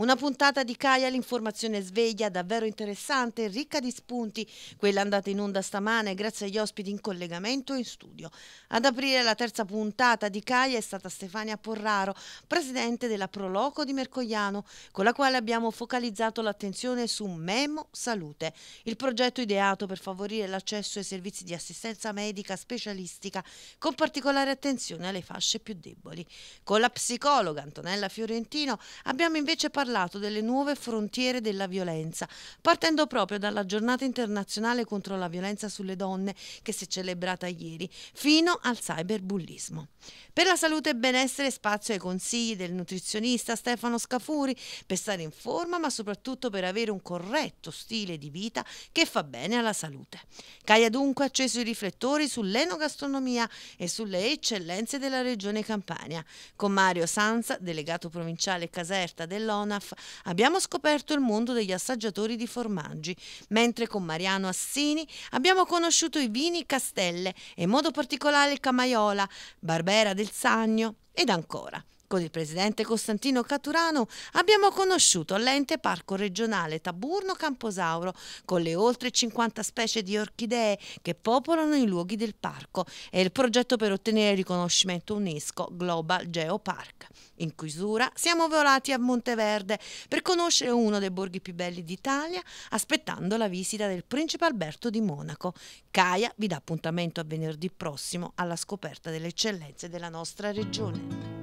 Una puntata di Caia l'informazione sveglia davvero interessante e ricca di spunti, quella andata in onda stamane grazie agli ospiti in collegamento e in studio. Ad aprire la terza puntata di Caia è stata Stefania Porraro, presidente della Proloco di Mercogliano, con la quale abbiamo focalizzato l'attenzione su Memo Salute, il progetto ideato per favorire l'accesso ai servizi di assistenza medica specialistica con particolare attenzione alle fasce più deboli. Con la psicologa Antonella Fiorentino abbiamo invece parlato parlato delle nuove frontiere della violenza, partendo proprio dalla giornata internazionale contro la violenza sulle donne che si è celebrata ieri, fino al cyberbullismo. Per la salute e benessere spazio ai consigli del nutrizionista Stefano Scafuri per stare in forma ma soprattutto per avere un corretto stile di vita che fa bene alla salute. Caia dunque ha acceso i riflettori sull'enogastronomia e sulle eccellenze della regione Campania con Mario Sanza, delegato provinciale Caserta dell'ONA ANAF abbiamo scoperto il mondo degli assaggiatori di formaggi, mentre con Mariano Assini abbiamo conosciuto i vini Castelle e in modo particolare il Camaiola, Barbera del Sagno ed ancora. Con il presidente Costantino Caturano abbiamo conosciuto l'ente parco regionale Taburno Camposauro con le oltre 50 specie di orchidee che popolano i luoghi del parco e il progetto per ottenere il riconoscimento UNESCO Global Geopark. In chiusura siamo volati a Monteverde per conoscere uno dei borghi più belli d'Italia aspettando la visita del principe Alberto di Monaco. Caia vi dà appuntamento a venerdì prossimo alla scoperta delle eccellenze della nostra regione.